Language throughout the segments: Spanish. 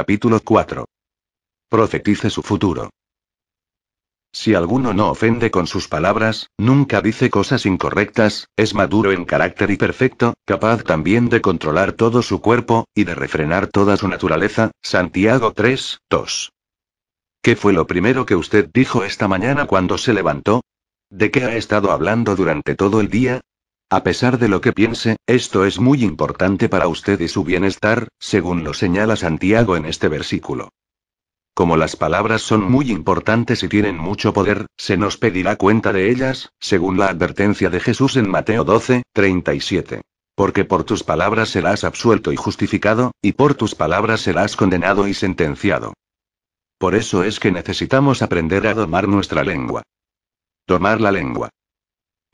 Capítulo 4. Profetice su futuro. Si alguno no ofende con sus palabras, nunca dice cosas incorrectas, es maduro en carácter y perfecto, capaz también de controlar todo su cuerpo, y de refrenar toda su naturaleza. Santiago 3, 2. ¿Qué fue lo primero que usted dijo esta mañana cuando se levantó? ¿De qué ha estado hablando durante todo el día? A pesar de lo que piense, esto es muy importante para usted y su bienestar, según lo señala Santiago en este versículo. Como las palabras son muy importantes y tienen mucho poder, se nos pedirá cuenta de ellas, según la advertencia de Jesús en Mateo 12, 37. Porque por tus palabras serás absuelto y justificado, y por tus palabras serás condenado y sentenciado. Por eso es que necesitamos aprender a domar nuestra lengua. Tomar la lengua.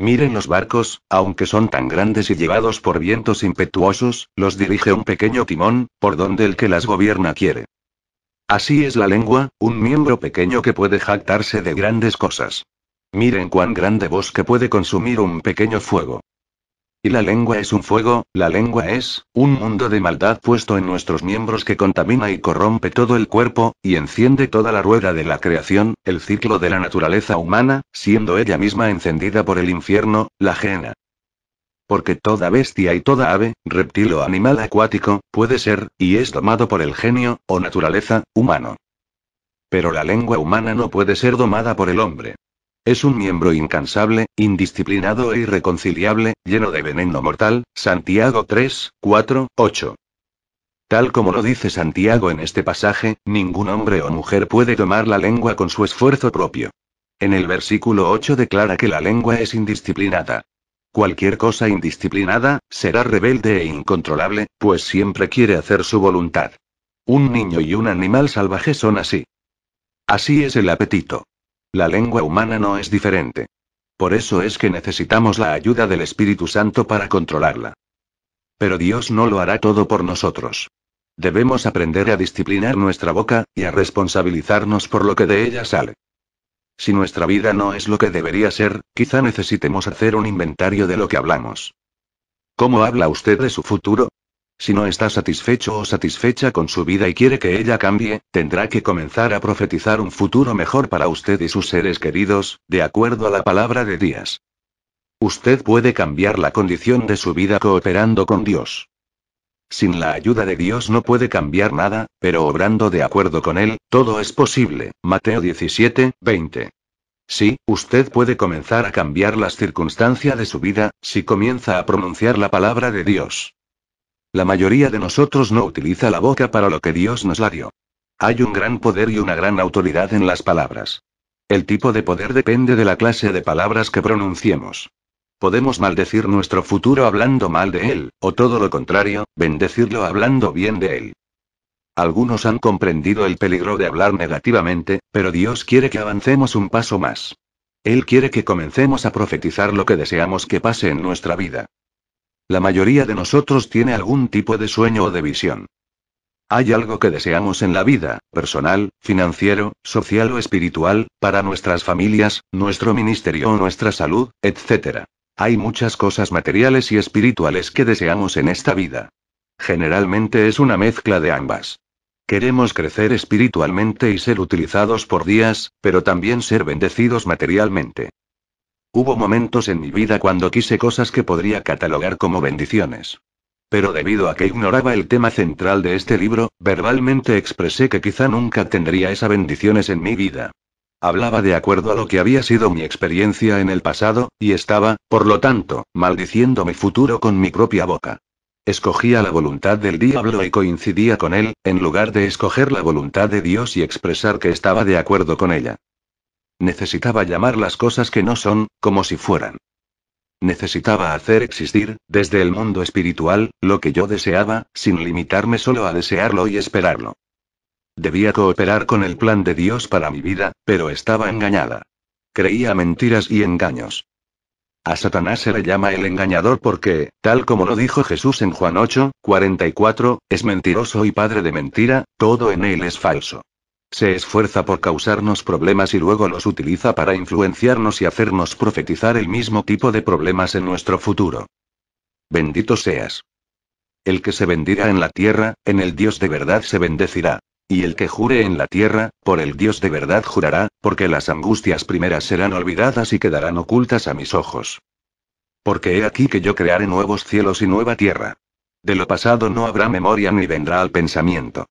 Miren los barcos, aunque son tan grandes y llevados por vientos impetuosos, los dirige un pequeño timón, por donde el que las gobierna quiere. Así es la lengua, un miembro pequeño que puede jactarse de grandes cosas. Miren cuán grande bosque puede consumir un pequeño fuego. Y la lengua es un fuego, la lengua es, un mundo de maldad puesto en nuestros miembros que contamina y corrompe todo el cuerpo, y enciende toda la rueda de la creación, el ciclo de la naturaleza humana, siendo ella misma encendida por el infierno, la ajena. Porque toda bestia y toda ave, reptil o animal acuático, puede ser, y es domado por el genio, o naturaleza, humano. Pero la lengua humana no puede ser domada por el hombre. Es un miembro incansable, indisciplinado e irreconciliable, lleno de veneno mortal, Santiago 3, 4, 8. Tal como lo dice Santiago en este pasaje, ningún hombre o mujer puede tomar la lengua con su esfuerzo propio. En el versículo 8 declara que la lengua es indisciplinada. Cualquier cosa indisciplinada, será rebelde e incontrolable, pues siempre quiere hacer su voluntad. Un niño y un animal salvaje son así. Así es el apetito. La lengua humana no es diferente. Por eso es que necesitamos la ayuda del Espíritu Santo para controlarla. Pero Dios no lo hará todo por nosotros. Debemos aprender a disciplinar nuestra boca, y a responsabilizarnos por lo que de ella sale. Si nuestra vida no es lo que debería ser, quizá necesitemos hacer un inventario de lo que hablamos. ¿Cómo habla usted de su futuro? Si no está satisfecho o satisfecha con su vida y quiere que ella cambie, tendrá que comenzar a profetizar un futuro mejor para usted y sus seres queridos, de acuerdo a la palabra de Dios. Usted puede cambiar la condición de su vida cooperando con Dios. Sin la ayuda de Dios no puede cambiar nada, pero obrando de acuerdo con Él, todo es posible. Mateo 17, 20. Sí, usted puede comenzar a cambiar las circunstancias de su vida, si comienza a pronunciar la palabra de Dios. La mayoría de nosotros no utiliza la boca para lo que Dios nos la dio. Hay un gran poder y una gran autoridad en las palabras. El tipo de poder depende de la clase de palabras que pronunciemos. Podemos maldecir nuestro futuro hablando mal de él, o todo lo contrario, bendecirlo hablando bien de él. Algunos han comprendido el peligro de hablar negativamente, pero Dios quiere que avancemos un paso más. Él quiere que comencemos a profetizar lo que deseamos que pase en nuestra vida. La mayoría de nosotros tiene algún tipo de sueño o de visión. Hay algo que deseamos en la vida, personal, financiero, social o espiritual, para nuestras familias, nuestro ministerio o nuestra salud, etc. Hay muchas cosas materiales y espirituales que deseamos en esta vida. Generalmente es una mezcla de ambas. Queremos crecer espiritualmente y ser utilizados por días, pero también ser bendecidos materialmente. Hubo momentos en mi vida cuando quise cosas que podría catalogar como bendiciones. Pero debido a que ignoraba el tema central de este libro, verbalmente expresé que quizá nunca tendría esas bendiciones en mi vida. Hablaba de acuerdo a lo que había sido mi experiencia en el pasado, y estaba, por lo tanto, maldiciendo mi futuro con mi propia boca. Escogía la voluntad del diablo y coincidía con él, en lugar de escoger la voluntad de Dios y expresar que estaba de acuerdo con ella. Necesitaba llamar las cosas que no son, como si fueran. Necesitaba hacer existir, desde el mundo espiritual, lo que yo deseaba, sin limitarme solo a desearlo y esperarlo. Debía cooperar con el plan de Dios para mi vida, pero estaba engañada. Creía mentiras y engaños. A Satanás se le llama el engañador porque, tal como lo dijo Jesús en Juan 8, 44, es mentiroso y padre de mentira, todo en él es falso. Se esfuerza por causarnos problemas y luego los utiliza para influenciarnos y hacernos profetizar el mismo tipo de problemas en nuestro futuro. Bendito seas. El que se bendiga en la tierra, en el Dios de verdad se bendecirá. Y el que jure en la tierra, por el Dios de verdad jurará, porque las angustias primeras serán olvidadas y quedarán ocultas a mis ojos. Porque he aquí que yo crearé nuevos cielos y nueva tierra. De lo pasado no habrá memoria ni vendrá al pensamiento.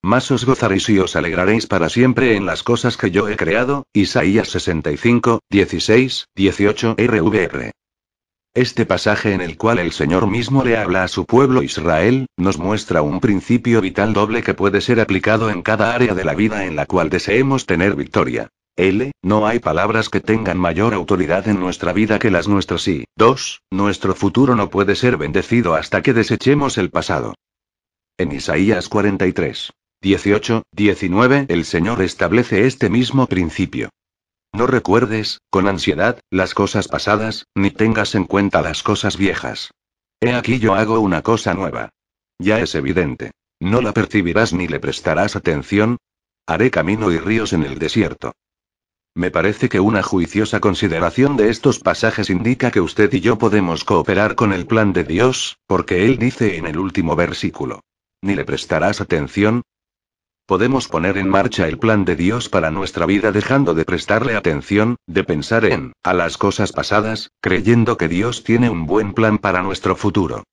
Más os gozaréis y os alegraréis para siempre en las cosas que yo he creado. Isaías 65, 16, 18 RVR. Este pasaje en el cual el Señor mismo le habla a su pueblo Israel, nos muestra un principio vital doble que puede ser aplicado en cada área de la vida en la cual deseemos tener victoria. L. No hay palabras que tengan mayor autoridad en nuestra vida que las nuestras y 2. Nuestro futuro no puede ser bendecido hasta que desechemos el pasado. En Isaías 43. 18, 19 el Señor establece este mismo principio. No recuerdes, con ansiedad, las cosas pasadas, ni tengas en cuenta las cosas viejas. He aquí yo hago una cosa nueva. Ya es evidente. No la percibirás ni le prestarás atención. Haré camino y ríos en el desierto. Me parece que una juiciosa consideración de estos pasajes indica que usted y yo podemos cooperar con el plan de Dios, porque Él dice en el último versículo. Ni le prestarás atención, Podemos poner en marcha el plan de Dios para nuestra vida dejando de prestarle atención, de pensar en, a las cosas pasadas, creyendo que Dios tiene un buen plan para nuestro futuro.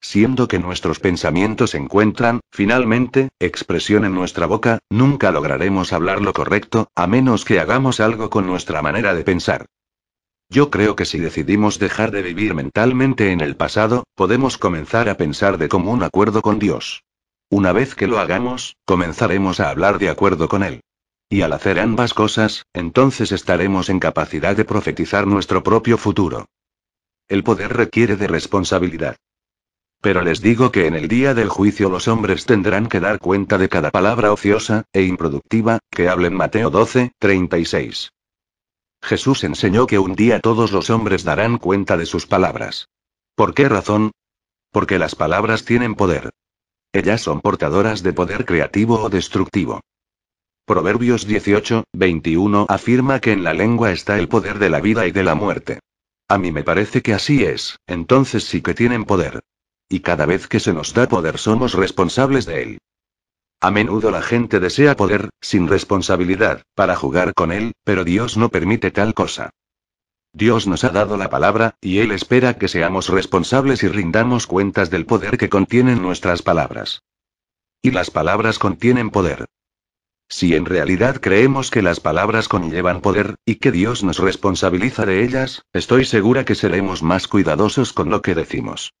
Siendo que nuestros pensamientos encuentran, finalmente, expresión en nuestra boca, nunca lograremos hablar lo correcto, a menos que hagamos algo con nuestra manera de pensar. Yo creo que si decidimos dejar de vivir mentalmente en el pasado, podemos comenzar a pensar de común acuerdo con Dios. Una vez que lo hagamos, comenzaremos a hablar de acuerdo con él. Y al hacer ambas cosas, entonces estaremos en capacidad de profetizar nuestro propio futuro. El poder requiere de responsabilidad. Pero les digo que en el día del juicio los hombres tendrán que dar cuenta de cada palabra ociosa e improductiva que hablen Mateo 12, 36. Jesús enseñó que un día todos los hombres darán cuenta de sus palabras. ¿Por qué razón? Porque las palabras tienen poder. Ellas son portadoras de poder creativo o destructivo. Proverbios 18, 21 afirma que en la lengua está el poder de la vida y de la muerte. A mí me parece que así es, entonces sí que tienen poder. Y cada vez que se nos da poder somos responsables de él. A menudo la gente desea poder, sin responsabilidad, para jugar con él, pero Dios no permite tal cosa. Dios nos ha dado la palabra, y Él espera que seamos responsables y rindamos cuentas del poder que contienen nuestras palabras. Y las palabras contienen poder. Si en realidad creemos que las palabras conllevan poder, y que Dios nos responsabiliza de ellas, estoy segura que seremos más cuidadosos con lo que decimos.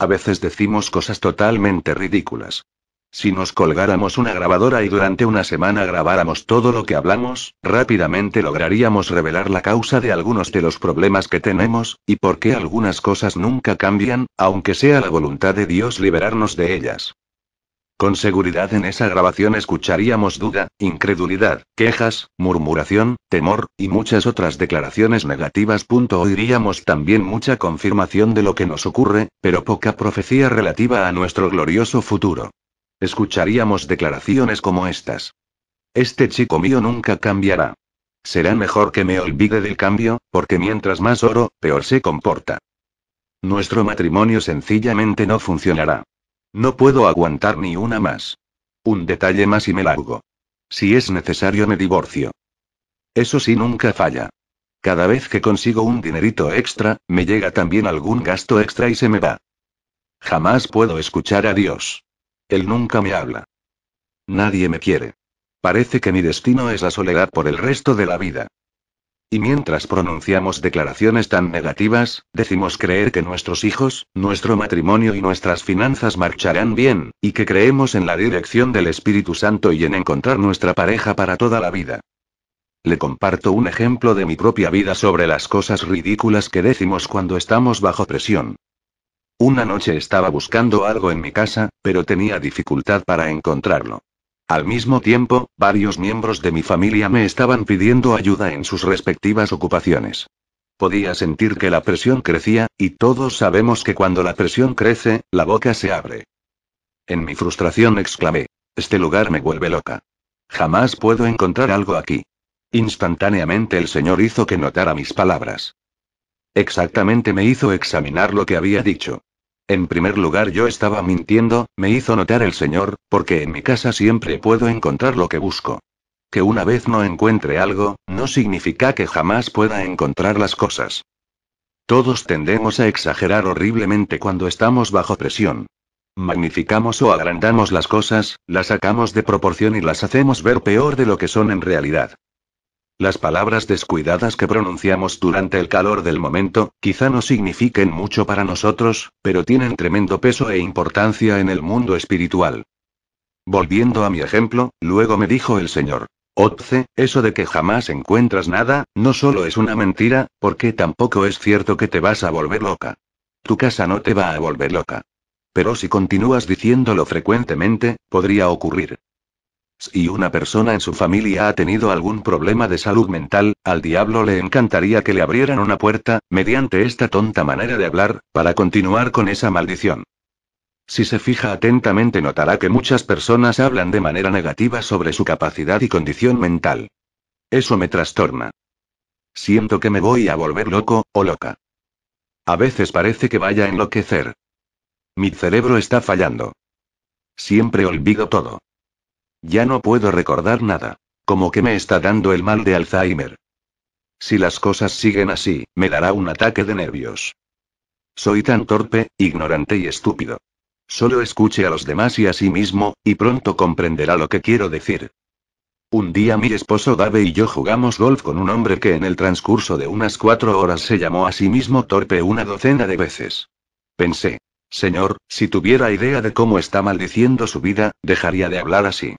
A veces decimos cosas totalmente ridículas. Si nos colgáramos una grabadora y durante una semana grabáramos todo lo que hablamos, rápidamente lograríamos revelar la causa de algunos de los problemas que tenemos, y por qué algunas cosas nunca cambian, aunque sea la voluntad de Dios liberarnos de ellas. Con seguridad en esa grabación escucharíamos duda, incredulidad, quejas, murmuración, temor, y muchas otras declaraciones negativas. Oiríamos también mucha confirmación de lo que nos ocurre, pero poca profecía relativa a nuestro glorioso futuro. Escucharíamos declaraciones como estas. Este chico mío nunca cambiará. Será mejor que me olvide del cambio, porque mientras más oro, peor se comporta. Nuestro matrimonio sencillamente no funcionará. No puedo aguantar ni una más. Un detalle más y me largo. Si es necesario me divorcio. Eso sí nunca falla. Cada vez que consigo un dinerito extra, me llega también algún gasto extra y se me va. Jamás puedo escuchar a Dios. Él nunca me habla. Nadie me quiere. Parece que mi destino es la soledad por el resto de la vida. Y mientras pronunciamos declaraciones tan negativas, decimos creer que nuestros hijos, nuestro matrimonio y nuestras finanzas marcharán bien, y que creemos en la dirección del Espíritu Santo y en encontrar nuestra pareja para toda la vida. Le comparto un ejemplo de mi propia vida sobre las cosas ridículas que decimos cuando estamos bajo presión. Una noche estaba buscando algo en mi casa, pero tenía dificultad para encontrarlo. Al mismo tiempo, varios miembros de mi familia me estaban pidiendo ayuda en sus respectivas ocupaciones. Podía sentir que la presión crecía, y todos sabemos que cuando la presión crece, la boca se abre. En mi frustración exclamé, este lugar me vuelve loca. Jamás puedo encontrar algo aquí. Instantáneamente el Señor hizo que notara mis palabras. Exactamente me hizo examinar lo que había dicho. En primer lugar yo estaba mintiendo, me hizo notar el señor, porque en mi casa siempre puedo encontrar lo que busco. Que una vez no encuentre algo, no significa que jamás pueda encontrar las cosas. Todos tendemos a exagerar horriblemente cuando estamos bajo presión. Magnificamos o agrandamos las cosas, las sacamos de proporción y las hacemos ver peor de lo que son en realidad. Las palabras descuidadas que pronunciamos durante el calor del momento, quizá no signifiquen mucho para nosotros, pero tienen tremendo peso e importancia en el mundo espiritual. Volviendo a mi ejemplo, luego me dijo el Señor. Otce, eso de que jamás encuentras nada, no solo es una mentira, porque tampoco es cierto que te vas a volver loca. Tu casa no te va a volver loca. Pero si continúas diciéndolo frecuentemente, podría ocurrir. Si una persona en su familia ha tenido algún problema de salud mental, al diablo le encantaría que le abrieran una puerta, mediante esta tonta manera de hablar, para continuar con esa maldición. Si se fija atentamente notará que muchas personas hablan de manera negativa sobre su capacidad y condición mental. Eso me trastorna. Siento que me voy a volver loco, o loca. A veces parece que vaya a enloquecer. Mi cerebro está fallando. Siempre olvido todo. Ya no puedo recordar nada. Como que me está dando el mal de Alzheimer. Si las cosas siguen así, me dará un ataque de nervios. Soy tan torpe, ignorante y estúpido. Solo escuche a los demás y a sí mismo, y pronto comprenderá lo que quiero decir. Un día mi esposo Dave y yo jugamos golf con un hombre que en el transcurso de unas cuatro horas se llamó a sí mismo torpe una docena de veces. Pensé, Señor, si tuviera idea de cómo está maldiciendo su vida, dejaría de hablar así.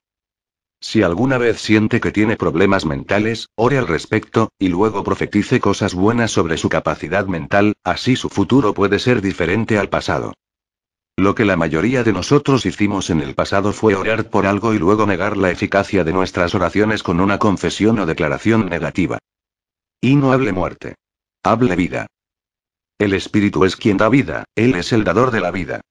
Si alguna vez siente que tiene problemas mentales, ore al respecto, y luego profetice cosas buenas sobre su capacidad mental, así su futuro puede ser diferente al pasado. Lo que la mayoría de nosotros hicimos en el pasado fue orar por algo y luego negar la eficacia de nuestras oraciones con una confesión o declaración negativa. Y no hable muerte. Hable vida. El Espíritu es quien da vida, Él es el dador de la vida.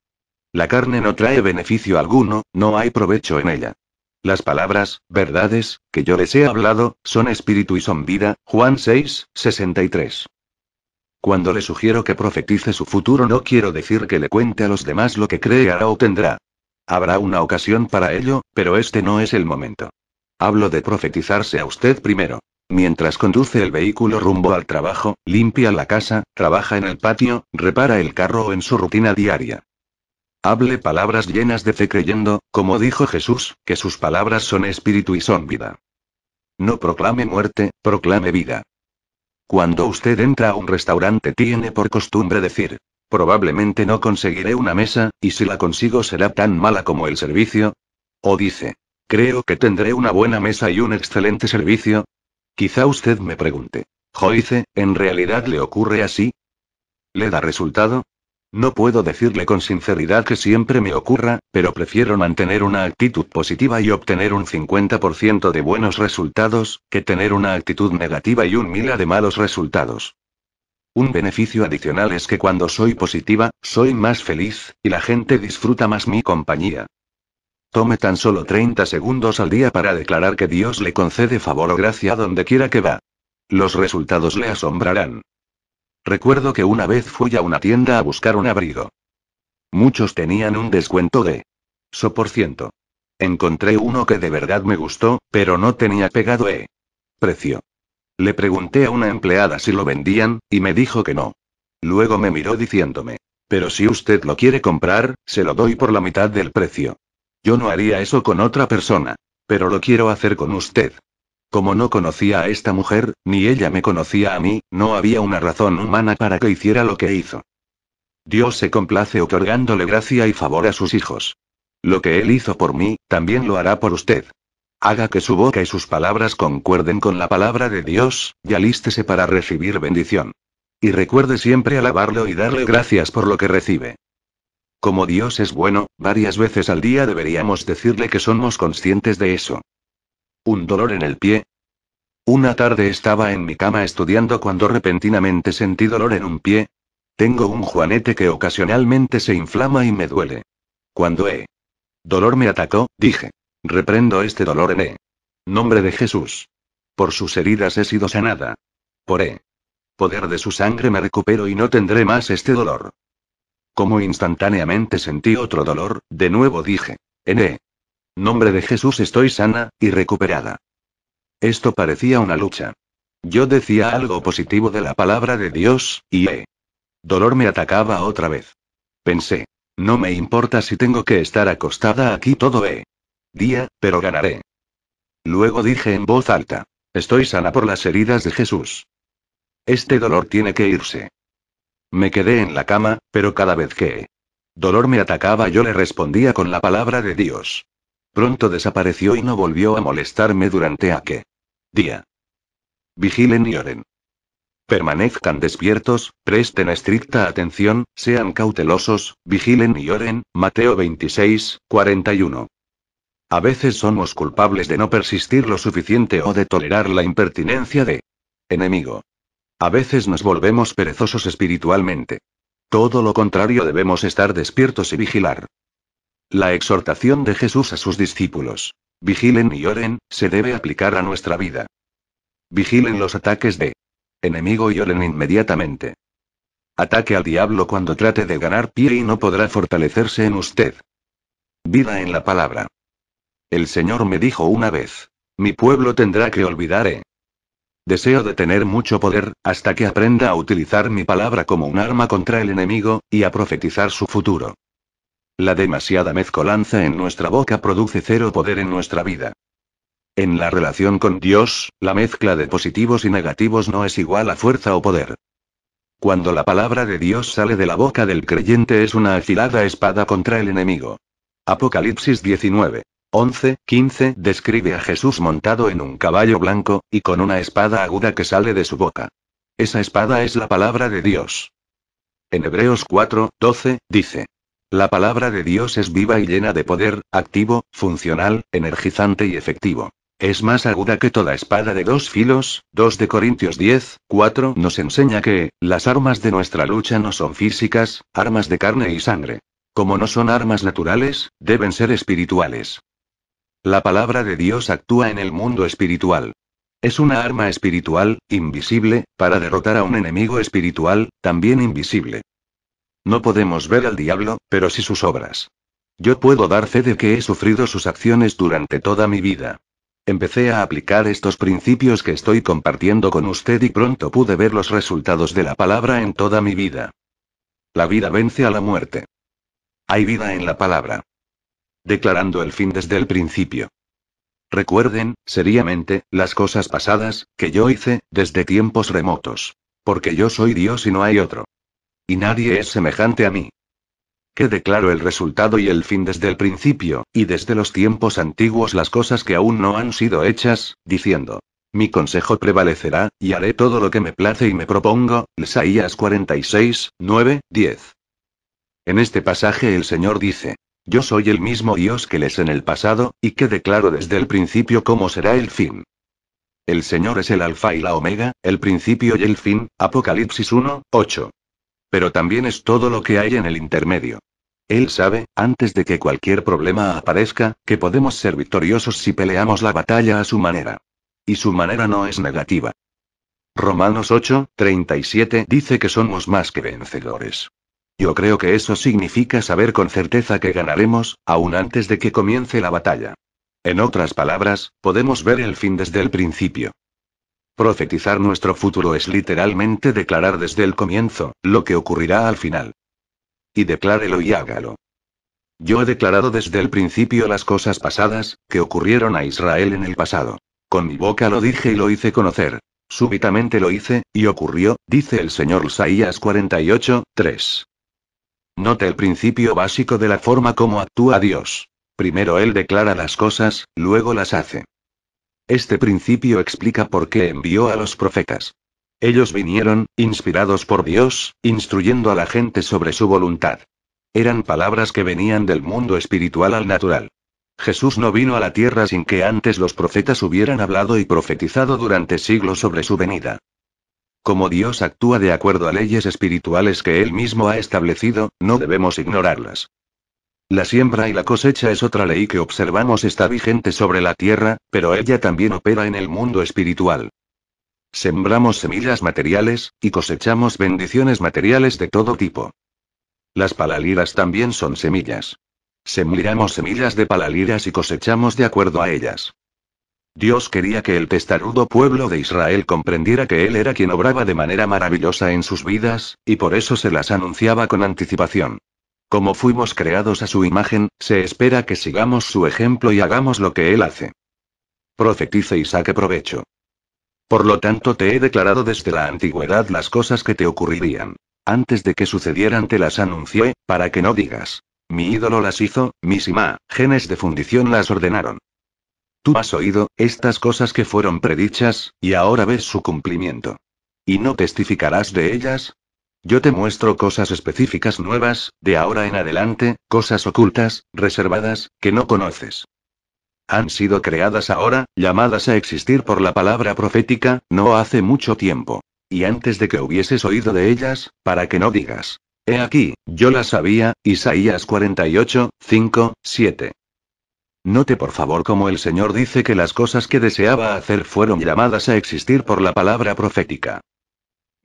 La carne no trae beneficio alguno, no hay provecho en ella. Las palabras, verdades, que yo les he hablado, son espíritu y son vida. Juan 6, 63. Cuando le sugiero que profetice su futuro no quiero decir que le cuente a los demás lo que cree o tendrá. Habrá una ocasión para ello, pero este no es el momento. Hablo de profetizarse a usted primero. Mientras conduce el vehículo rumbo al trabajo, limpia la casa, trabaja en el patio, repara el carro o en su rutina diaria. Hable palabras llenas de fe creyendo, como dijo Jesús, que sus palabras son espíritu y son vida. No proclame muerte, proclame vida. Cuando usted entra a un restaurante tiene por costumbre decir, probablemente no conseguiré una mesa, y si la consigo será tan mala como el servicio. O dice, creo que tendré una buena mesa y un excelente servicio. Quizá usted me pregunte, «Joice, ¿en realidad le ocurre así? ¿Le da resultado? No puedo decirle con sinceridad que siempre me ocurra, pero prefiero mantener una actitud positiva y obtener un 50% de buenos resultados, que tener una actitud negativa y un mil de malos resultados. Un beneficio adicional es que cuando soy positiva, soy más feliz, y la gente disfruta más mi compañía. Tome tan solo 30 segundos al día para declarar que Dios le concede favor o gracia donde quiera que va. Los resultados le asombrarán. Recuerdo que una vez fui a una tienda a buscar un abrigo. Muchos tenían un descuento de... So por ciento. Encontré uno que de verdad me gustó, pero no tenía pegado E. Precio. Le pregunté a una empleada si lo vendían, y me dijo que no. Luego me miró diciéndome, pero si usted lo quiere comprar, se lo doy por la mitad del precio. Yo no haría eso con otra persona. Pero lo quiero hacer con usted. Como no conocía a esta mujer, ni ella me conocía a mí, no había una razón humana para que hiciera lo que hizo. Dios se complace otorgándole gracia y favor a sus hijos. Lo que Él hizo por mí, también lo hará por usted. Haga que su boca y sus palabras concuerden con la palabra de Dios, y alístese para recibir bendición. Y recuerde siempre alabarlo y darle gracias por lo que recibe. Como Dios es bueno, varias veces al día deberíamos decirle que somos conscientes de eso un dolor en el pie. Una tarde estaba en mi cama estudiando cuando repentinamente sentí dolor en un pie. Tengo un juanete que ocasionalmente se inflama y me duele. Cuando he dolor me atacó, dije. Reprendo este dolor en E. Nombre de Jesús. Por sus heridas he sido sanada. Por E. Poder de su sangre me recupero y no tendré más este dolor. Como instantáneamente sentí otro dolor, de nuevo dije. En E. Nombre de Jesús estoy sana, y recuperada. Esto parecía una lucha. Yo decía algo positivo de la palabra de Dios, y eh. Dolor me atacaba otra vez. Pensé. No me importa si tengo que estar acostada aquí todo eh. Día, pero ganaré. Luego dije en voz alta. Estoy sana por las heridas de Jesús. Este dolor tiene que irse. Me quedé en la cama, pero cada vez que dolor me atacaba yo le respondía con la palabra de Dios. Pronto desapareció y no volvió a molestarme durante aquel día. Vigilen y oren. Permanezcan despiertos, presten estricta atención, sean cautelosos, vigilen y oren. Mateo 26, 41. A veces somos culpables de no persistir lo suficiente o de tolerar la impertinencia de enemigo. A veces nos volvemos perezosos espiritualmente. Todo lo contrario debemos estar despiertos y vigilar. La exhortación de Jesús a sus discípulos, vigilen y oren, se debe aplicar a nuestra vida. Vigilen los ataques de enemigo y oren inmediatamente. Ataque al diablo cuando trate de ganar pie y no podrá fortalecerse en usted. Vida en la palabra. El Señor me dijo una vez, mi pueblo tendrá que olvidar. Eh. Deseo de tener mucho poder, hasta que aprenda a utilizar mi palabra como un arma contra el enemigo, y a profetizar su futuro. La demasiada mezcolanza en nuestra boca produce cero poder en nuestra vida. En la relación con Dios, la mezcla de positivos y negativos no es igual a fuerza o poder. Cuando la palabra de Dios sale de la boca del creyente es una afilada espada contra el enemigo. Apocalipsis 19. 11, 15 describe a Jesús montado en un caballo blanco, y con una espada aguda que sale de su boca. Esa espada es la palabra de Dios. En Hebreos 4.12, dice, la palabra de Dios es viva y llena de poder, activo, funcional, energizante y efectivo. Es más aguda que toda espada de dos filos, 2 de Corintios 10, 4 nos enseña que, las armas de nuestra lucha no son físicas, armas de carne y sangre. Como no son armas naturales, deben ser espirituales. La palabra de Dios actúa en el mundo espiritual. Es una arma espiritual, invisible, para derrotar a un enemigo espiritual, también invisible. No podemos ver al diablo, pero sí sus obras. Yo puedo dar fe de que he sufrido sus acciones durante toda mi vida. Empecé a aplicar estos principios que estoy compartiendo con usted y pronto pude ver los resultados de la palabra en toda mi vida. La vida vence a la muerte. Hay vida en la palabra. Declarando el fin desde el principio. Recuerden, seriamente, las cosas pasadas, que yo hice, desde tiempos remotos. Porque yo soy Dios y no hay otro. Y nadie es semejante a mí. Que declaro el resultado y el fin desde el principio, y desde los tiempos antiguos las cosas que aún no han sido hechas, diciendo, mi consejo prevalecerá, y haré todo lo que me place y me propongo. Isaías 46, 9, 10. En este pasaje el Señor dice, Yo soy el mismo Dios que les en el pasado, y que declaro desde el principio cómo será el fin. El Señor es el alfa y la omega, el principio y el fin, Apocalipsis 1, 8. Pero también es todo lo que hay en el intermedio. Él sabe, antes de que cualquier problema aparezca, que podemos ser victoriosos si peleamos la batalla a su manera. Y su manera no es negativa. Romanos 8, 37 dice que somos más que vencedores. Yo creo que eso significa saber con certeza que ganaremos, aún antes de que comience la batalla. En otras palabras, podemos ver el fin desde el principio. Profetizar nuestro futuro es literalmente declarar desde el comienzo, lo que ocurrirá al final. Y declárelo y hágalo. Yo he declarado desde el principio las cosas pasadas, que ocurrieron a Israel en el pasado. Con mi boca lo dije y lo hice conocer. Súbitamente lo hice, y ocurrió, dice el Señor Isaías 48, 3. Note el principio básico de la forma como actúa Dios. Primero Él declara las cosas, luego las hace. Este principio explica por qué envió a los profetas. Ellos vinieron, inspirados por Dios, instruyendo a la gente sobre su voluntad. Eran palabras que venían del mundo espiritual al natural. Jesús no vino a la tierra sin que antes los profetas hubieran hablado y profetizado durante siglos sobre su venida. Como Dios actúa de acuerdo a leyes espirituales que Él mismo ha establecido, no debemos ignorarlas. La siembra y la cosecha es otra ley que observamos está vigente sobre la tierra, pero ella también opera en el mundo espiritual. Sembramos semillas materiales, y cosechamos bendiciones materiales de todo tipo. Las palaliras también son semillas. Sembramos semillas de palaliras y cosechamos de acuerdo a ellas. Dios quería que el testarudo pueblo de Israel comprendiera que Él era quien obraba de manera maravillosa en sus vidas, y por eso se las anunciaba con anticipación. Como fuimos creados a su imagen, se espera que sigamos su ejemplo y hagamos lo que él hace. Profetice y saque provecho. Por lo tanto, te he declarado desde la antigüedad las cosas que te ocurrirían. Antes de que sucedieran te las anuncié, para que no digas. Mi ídolo las hizo, mis imágenes genes de fundición las ordenaron. Tú has oído, estas cosas que fueron predichas, y ahora ves su cumplimiento. ¿Y no testificarás de ellas? Yo te muestro cosas específicas nuevas, de ahora en adelante, cosas ocultas, reservadas, que no conoces. Han sido creadas ahora, llamadas a existir por la palabra profética, no hace mucho tiempo. Y antes de que hubieses oído de ellas, para que no digas. He aquí, yo las sabía, Isaías 48, 5, 7. Note por favor cómo el Señor dice que las cosas que deseaba hacer fueron llamadas a existir por la palabra profética.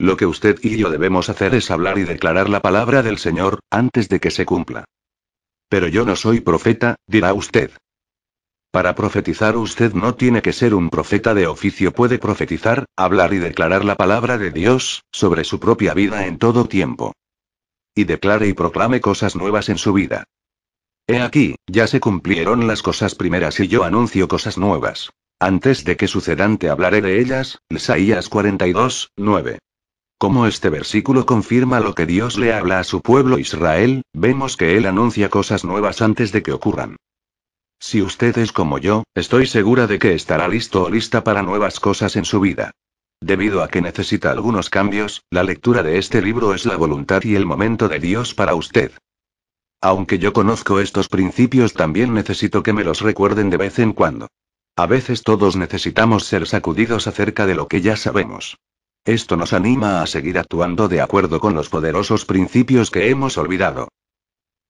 Lo que usted y yo debemos hacer es hablar y declarar la palabra del Señor, antes de que se cumpla. Pero yo no soy profeta, dirá usted. Para profetizar usted no tiene que ser un profeta de oficio, puede profetizar, hablar y declarar la palabra de Dios, sobre su propia vida en todo tiempo. Y declare y proclame cosas nuevas en su vida. He aquí, ya se cumplieron las cosas primeras y yo anuncio cosas nuevas. Antes de que sucedan te hablaré de ellas, Isaías 42, 9. Como este versículo confirma lo que Dios le habla a su pueblo Israel, vemos que Él anuncia cosas nuevas antes de que ocurran. Si usted es como yo, estoy segura de que estará listo o lista para nuevas cosas en su vida. Debido a que necesita algunos cambios, la lectura de este libro es la voluntad y el momento de Dios para usted. Aunque yo conozco estos principios también necesito que me los recuerden de vez en cuando. A veces todos necesitamos ser sacudidos acerca de lo que ya sabemos. Esto nos anima a seguir actuando de acuerdo con los poderosos principios que hemos olvidado.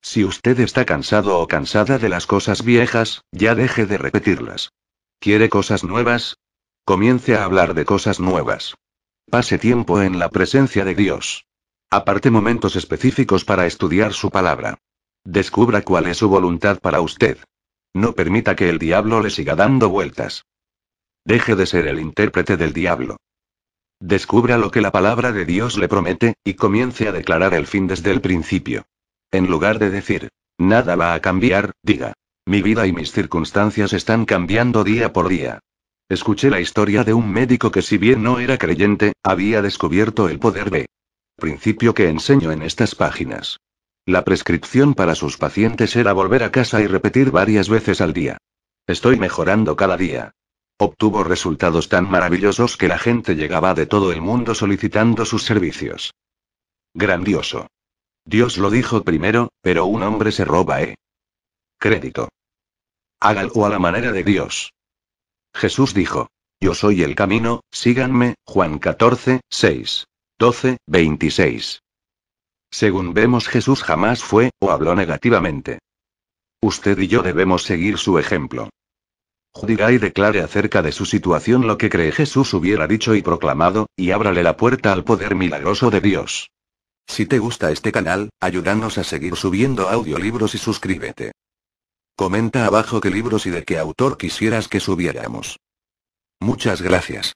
Si usted está cansado o cansada de las cosas viejas, ya deje de repetirlas. ¿Quiere cosas nuevas? Comience a hablar de cosas nuevas. Pase tiempo en la presencia de Dios. Aparte momentos específicos para estudiar su palabra. Descubra cuál es su voluntad para usted. No permita que el diablo le siga dando vueltas. Deje de ser el intérprete del diablo. Descubra lo que la palabra de Dios le promete, y comience a declarar el fin desde el principio. En lugar de decir, nada va a cambiar, diga, mi vida y mis circunstancias están cambiando día por día. Escuché la historia de un médico que si bien no era creyente, había descubierto el poder B. principio que enseño en estas páginas. La prescripción para sus pacientes era volver a casa y repetir varias veces al día. Estoy mejorando cada día. Obtuvo resultados tan maravillosos que la gente llegaba de todo el mundo solicitando sus servicios. Grandioso. Dios lo dijo primero, pero un hombre se roba, ¿eh? Crédito. Hágalo a la manera de Dios. Jesús dijo, Yo soy el camino, síganme, Juan 14, 6. 12, 26. Según vemos, Jesús jamás fue, o habló negativamente. Usted y yo debemos seguir su ejemplo y declare acerca de su situación lo que cree Jesús hubiera dicho y proclamado, y ábrale la puerta al poder milagroso de Dios. Si te gusta este canal, ayúdanos a seguir subiendo audiolibros y suscríbete. Comenta abajo qué libros y de qué autor quisieras que subiéramos. Muchas gracias.